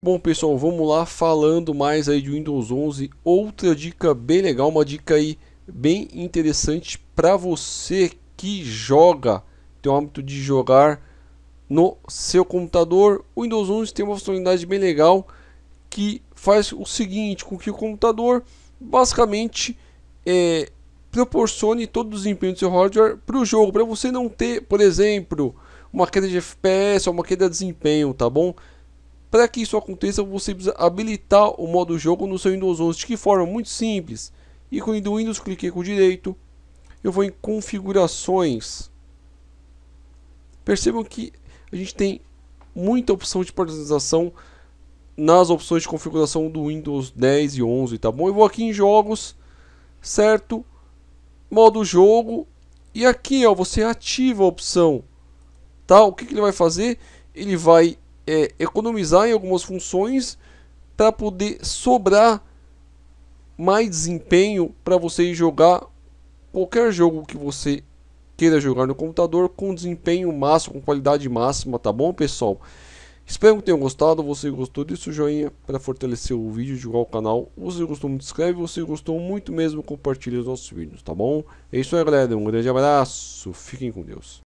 Bom pessoal, vamos lá falando mais aí de Windows 11. Outra dica bem legal, uma dica aí bem interessante para você que joga, tem o hábito de jogar no seu computador. O Windows 11 tem uma funcionalidade bem legal que faz o seguinte, com que o computador basicamente é, proporcione todo o desempenho do seu hardware para o jogo, para você não ter, por exemplo, uma queda de FPS ou uma queda de desempenho, tá bom? Para que isso aconteça, você precisa habilitar o modo jogo no seu Windows 11, de que forma muito simples. E com o Windows, cliquei com o direito, eu vou em configurações. Percebam que a gente tem muita opção de personalização nas opções de configuração do Windows 10 e 11, tá bom? Eu vou aqui em jogos, certo? Modo jogo e aqui, ó, você ativa a opção, tá? O que, que ele vai fazer? Ele vai é, economizar em algumas funções para poder sobrar mais desempenho para você jogar qualquer jogo que você queira jogar no computador com desempenho máximo, com qualidade máxima, tá bom, pessoal? Espero que tenham gostado. Você gostou disso, joinha para fortalecer o vídeo, divulgar o canal. Você gostou, muito inscreve. Você gostou muito mesmo, compartilhe os nossos vídeos, tá bom? É isso aí, galera. Um grande abraço. Fiquem com Deus.